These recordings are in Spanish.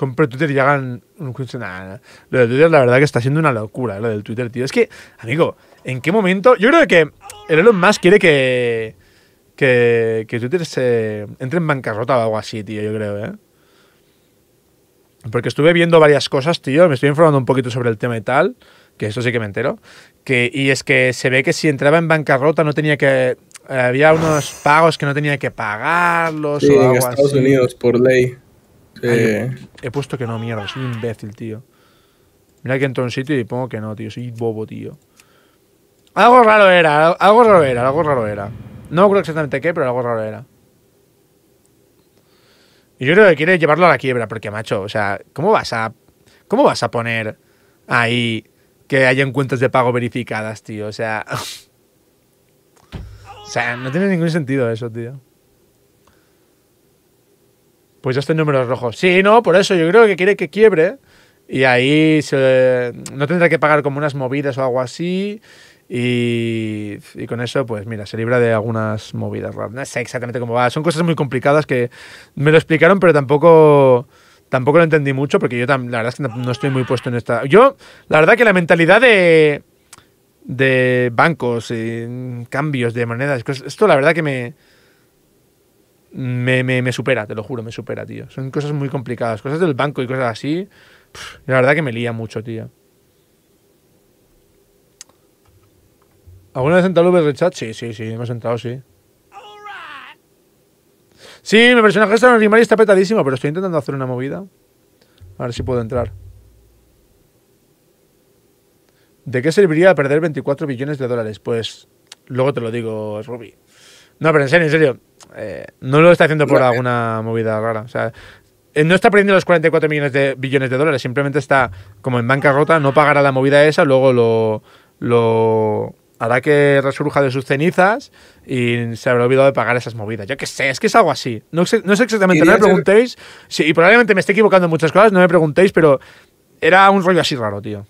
compré Twitter y hagan un nada, Lo de Twitter, la verdad, que está siendo una locura, lo del Twitter, tío. Es que, amigo, ¿en qué momento? Yo creo que Elon Musk quiere que, que, Twitter se entre en bancarrota o algo así, tío, yo creo, ¿eh? Porque estuve viendo varias cosas, tío. Me estoy informando un poquito sobre el tema y tal. Que eso sí que me entero. Que, y es que se ve que si entraba en bancarrota no tenía que. Había unos pagos que no tenía que pagarlos. o algo en Estados Unidos, por ley. Eh. he puesto que no, mierda, soy imbécil, tío. Mira que entro en un sitio y pongo que no, tío, soy bobo, tío. Algo raro era, algo raro era, algo raro era. No me acuerdo exactamente qué, pero algo raro era. Y yo creo que quiere llevarlo a la quiebra, porque, macho, o sea, ¿cómo vas a, cómo vas a poner ahí que hayan cuentas de pago verificadas, tío? O sea. o sea, no tiene ningún sentido eso, tío pues ya estoy en números rojos. Sí, no, por eso yo creo que quiere que quiebre y ahí no tendrá que pagar como unas movidas o algo así. Y, con eso, pues mira, se libra de algunas movidas No sé exactamente cómo va. Son cosas muy complicadas que me lo explicaron, pero tampoco, tampoco lo entendí mucho porque yo la verdad es que no estoy muy puesto en esta. Yo, la verdad que la mentalidad de, de bancos, y cambios de monedas, esto la verdad que me, me, me, supera, te lo juro, me supera, tío. Son cosas muy complicadas, cosas del banco y cosas así. la verdad que me lía mucho, tío. ¿Alguna vez entrado en Uber chat? Sí, sí, sí, hemos entrado, sí. Sí, mi personaje está en animal y está petadísimo, pero estoy intentando hacer una movida. A ver si puedo entrar. ¿De qué serviría perder 24 billones de dólares? Pues luego te lo digo, Ruby. No, pero en serio, en serio. Eh, no lo está haciendo por alguna movida rara. sea, eh, no está perdiendo los 44 millones de billones de dólares, simplemente está como en bancarrota, no pagará la movida esa, luego lo, hará que resurja de sus cenizas y se habrá olvidado de pagar esas movidas. Yo qué sé, es que es algo así. No sé, exactamente, no me preguntéis, y probablemente me esté equivocando en muchas cosas, no me preguntéis, pero era un rollo así raro, tío.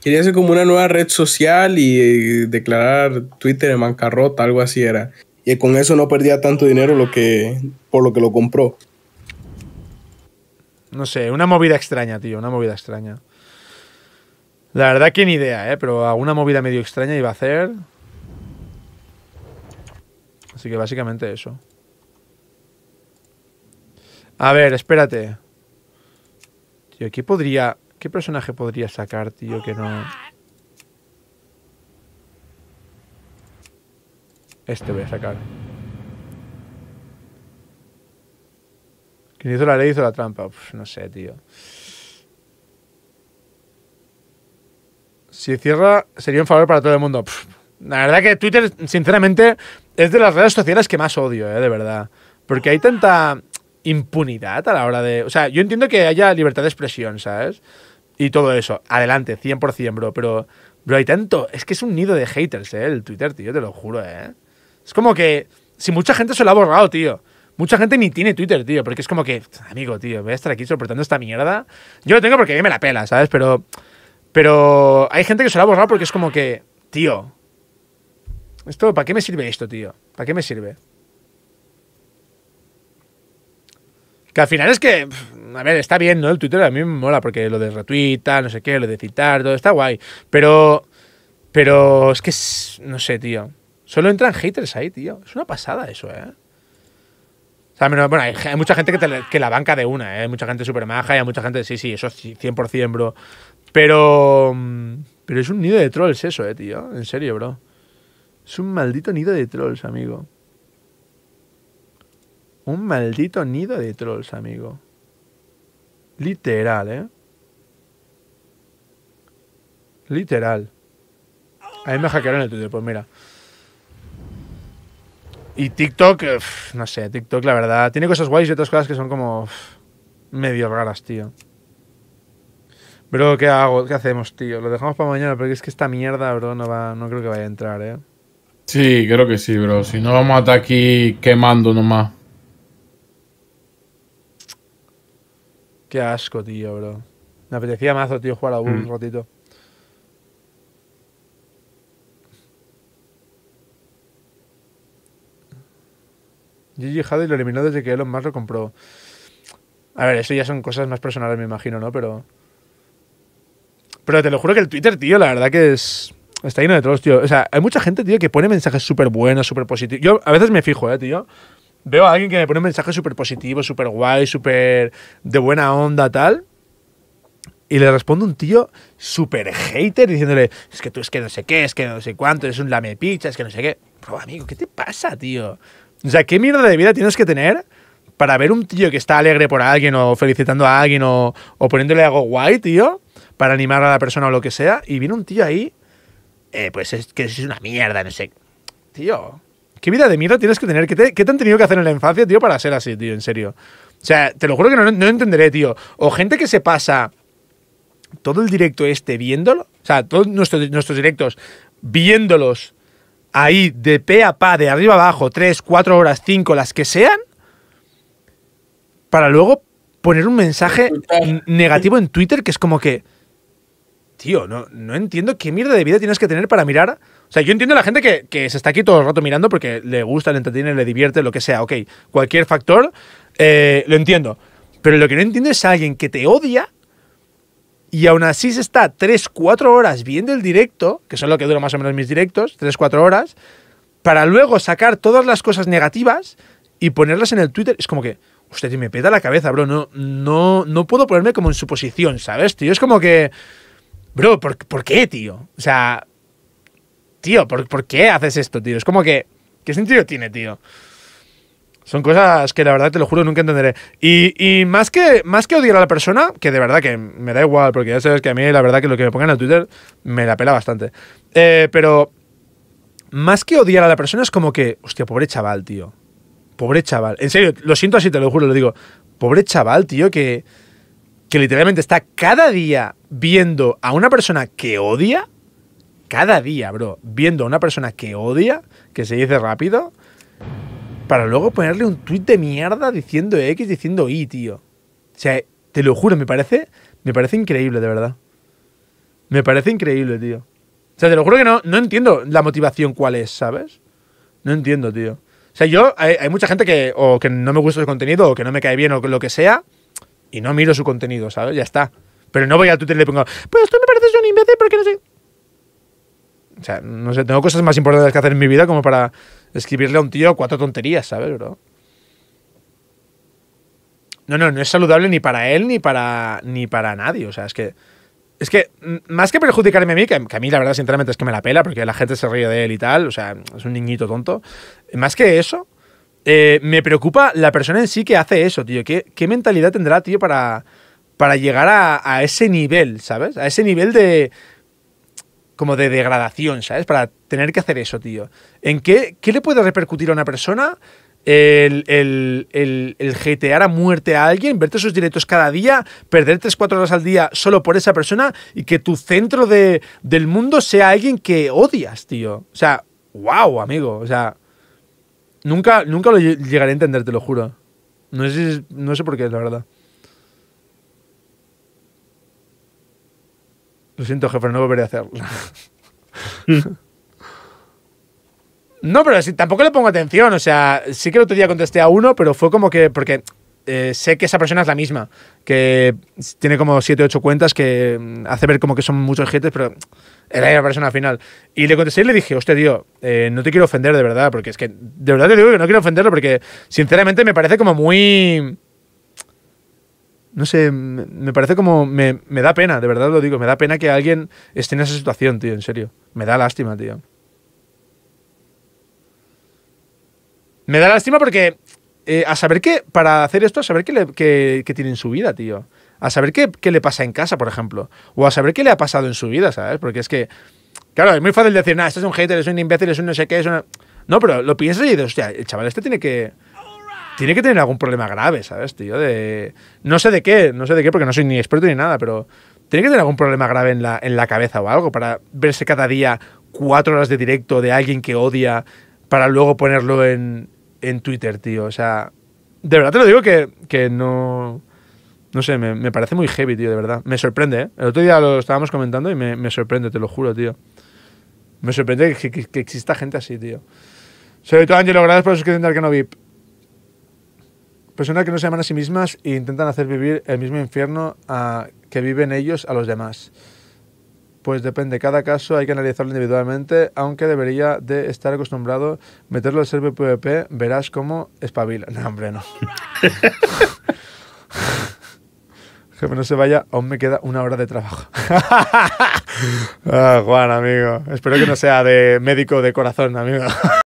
Quería ser como una nueva red social y eh, declarar Twitter en bancarrota, algo así era y con eso no perdía tanto dinero lo que, por lo que lo compró. No sé, una movida extraña, tío, una movida extraña. La verdad que ni idea, ¿eh? Pero alguna movida medio extraña iba a hacer. Así que básicamente eso. A ver, espérate. Tío, ¿qué podría... ¿Qué personaje podría sacar, tío, que no... Este voy a sacar. Quien hizo la ley hizo la trampa. no sé, tío. Si cierra, sería un favor para todo el mundo. La verdad que Twitter, sinceramente, es de las redes sociales que más odio, eh, de verdad. Porque hay tanta impunidad a la hora de... O sea, yo entiendo que haya libertad de expresión, ¿sabes? Y todo eso. Adelante, 100%, bro. Pero, hay tanto... Es que es un nido de haters, ¿eh? El Twitter, tío, te lo juro, ¿eh? Es como que. Si mucha gente se lo ha borrado, tío. Mucha gente ni tiene Twitter, tío, porque es como que, amigo, tío, voy a estar aquí soportando esta mierda. Yo lo tengo porque a mí me la pela, ¿sabes? Pero, pero hay gente que se lo ha borrado porque es como que, tío, esto, ¿para qué me sirve esto, tío? ¿Para qué me sirve? Que al final es que, a ver, está bien, ¿no? El Twitter a mí me mola porque lo de gratuita no sé qué, lo de citar, todo está guay. Pero, pero es que, no sé, tío. Solo entran haters ahí, tío. Es una pasada eso, ¿eh? O sea, bueno, hay, mucha gente que, la banca de una, ¿eh? Hay mucha gente super maja y hay mucha gente... Sí, sí, eso es 100%, bro. Pero... Mm, pero es un nido de trolls eso, ¿eh, tío? En serio, bro. Es un maldito nido de trolls, amigo. Un maldito nido de trolls, amigo. Literal, ¿eh? Literal. A mí me hackearon el Twitter, pues mira. Y TikTok, eh, no sé, TikTok la verdad, tiene cosas guays y otras cosas que son como medio raras, tío. Bro, ¿qué hago? ¿Qué hacemos, tío? Lo dejamos para mañana, porque es que esta mierda, bro, no, va, no creo que vaya a entrar, ¿eh? Sí, creo que sí, bro. Si no, vamos a estar aquí quemando nomás. Qué asco, tío, bro. Me apetecía mazo, tío, jugar a un mm. ratito. Gigi y lo eliminó desde que Elon Musk lo compró. A ver, eso ya son cosas más personales, me imagino, ¿no? Pero. Pero te lo juro que el Twitter, tío, la verdad que es. Está lleno de trolls, tío. O sea, hay mucha gente, tío, que pone mensajes súper buenos, súper positivos. Yo a veces me fijo, ¿eh, tío? Veo a alguien que me pone un mensaje súper positivo, súper guay, súper de buena onda, tal. Y le responde un tío súper hater diciéndole, es que tú es que no sé qué, es que no sé cuánto, es un lamepicha, es que no sé qué. Pero amigo, ¿qué te pasa, tío? O sea, ¿qué mierda de vida tienes que tener para ver un tío que está alegre por alguien o felicitando a alguien o, poniéndole algo guay, tío, para animar a la persona o lo que sea? Y viene un tío ahí, eh, pues es que es una mierda, no sé. Tío, ¿qué vida de mierda tienes que tener? ¿Qué te, han tenido que hacer en la infancia, tío, para ser así, tío? En serio. O sea, te lo juro que no, entenderé, tío. O gente que se pasa todo el directo este viéndolo, o sea, todos nuestros directos viéndolos ahí de pe a pa, de arriba abajo, 3, 4 horas, 5, las que sean, para luego poner un mensaje negativo en Twitter que es como que, tío, no, no entiendo qué mierda de vida tienes que tener para mirar. O sea, yo entiendo a la gente que, se está aquí todo el rato mirando porque le gusta, le entretiene, le divierte, lo que sea, ok, cualquier factor, eh, lo entiendo. Pero lo que no entiendo es alguien que te odia y aún así se está 3-4 horas viendo el directo, que son lo que duran más o menos mis directos, 3-4 horas, para luego sacar todas las cosas negativas y ponerlas en el Twitter. Es como que, usted me peta la cabeza, bro. No, no, no puedo ponerme como en su posición, ¿sabes, tío? Es como que, bro, ¿por, qué, tío? O sea, tío, ¿por, qué haces esto, tío? Es como que, ¿qué sentido tiene, tío? Son cosas que la verdad te lo juro nunca entenderé. Y, más, que, más que odiar a la persona, que de verdad que me da igual, porque ya sabes que a mí la verdad que lo que me pongan en Twitter me la pela bastante. Eh, pero más que odiar a la persona es como que, hostia, pobre chaval, tío. Pobre chaval. En serio, lo siento así, te lo juro, lo digo. Pobre chaval, tío, que, que literalmente está cada día viendo a una persona que odia. Cada día, bro. Viendo a una persona que odia, que se dice rápido para luego ponerle un tuit de mierda diciendo X, diciendo Y, tío. O sea, te lo juro, me parece, me parece increíble, de verdad. Me parece increíble, tío. O sea, te lo juro que no, entiendo la motivación cuál es, ¿sabes? No entiendo, tío. O sea, yo, hay, mucha gente que o que no me gusta su contenido, o que no me cae bien, o lo que sea, y no miro su contenido, ¿sabes? Ya está. Pero no voy a Twitter y le pongo, pues esto me parece un imbécil porque no sé. O sea, no sé, tengo cosas más importantes que hacer en mi vida como para escribirle a un tío cuatro tonterías, ¿sabes, bro? No, no, no es saludable ni para él ni para, ni para nadie. O sea, es que. Es que, más que perjudicarme a mí, que, a mí la verdad, sinceramente, es que me la pela, porque la gente se ríe de él y tal, o sea, es un niñito tonto. Más que eso, eh, me preocupa la persona en sí que hace eso, tío. ¿Qué, mentalidad tendrá, tío, para, para llegar a ese nivel, ¿sabes? A ese nivel de, como de degradación, ¿sabes? Para tener que hacer eso, tío. ¿En qué, qué le puede repercutir a una persona el, el, el, a muerte a alguien, verte sus directos cada día, perder 3-4 horas al día solo por esa persona y que tu centro de, del mundo sea alguien que odias, tío? O sea, wow, amigo. O sea, nunca, nunca lo llegaré a entender, te lo juro. No sé, no sé por qué, la verdad. Lo siento, jefe, no volveré a hacerlo. no, pero si, tampoco le pongo atención. O sea, sí que el otro día contesté a uno, pero fue como que. Porque eh, sé que esa persona es la misma. Que tiene como siete o 8 cuentas que mm, hace ver como que son muchos gentes pero era la persona al final. Y le contesté y le dije, hostia, tío, eh, no te quiero ofender de verdad, porque es que de verdad te digo que no quiero ofenderlo, porque sinceramente me parece como muy no sé, me parece como, me, da pena, de verdad lo digo, me da pena que alguien esté en esa situación, tío, en serio. Me da lástima, tío. Me da lástima porque eh, a saber qué... para hacer esto, a saber qué le, que, su vida, tío. A saber qué, qué le pasa en casa, por ejemplo. O a saber qué le ha pasado en su vida, ¿sabes? Porque es que, claro, es muy fácil decir, nada, este es un hater, es un imbécil, es un no sé qué, es una... No, pero lo piensas y dices, hostia, el chaval este tiene que tiene que tener algún problema grave, ¿sabes, tío? De, no sé de qué, no sé de qué, porque no soy ni experto ni nada, pero tiene que tener algún problema grave en la, en la cabeza o algo para verse cada día cuatro horas de directo de alguien que odia para luego ponerlo en, Twitter, tío. O sea, de verdad te lo digo que, no... No sé, me, me, parece muy heavy, tío, de verdad. Me sorprende, ¿eh? El otro día lo estábamos comentando y me, sorprende, te lo juro, tío. Me sorprende que, exista gente así, tío. Soy tu Ángelo, gracias por suscribirte al que VIP personas que no se aman a sí mismas e intentan hacer vivir el mismo infierno a, ah, que viven ellos a los demás. Pues depende, cada caso hay que analizarlo individualmente, aunque debería de estar acostumbrado meterlo al ser PvP, verás cómo espabila. No, hombre, no. Jefe, no se vaya, aún me queda una hora de trabajo. Ah, Juan, amigo. Espero que no sea de médico de corazón, amigo.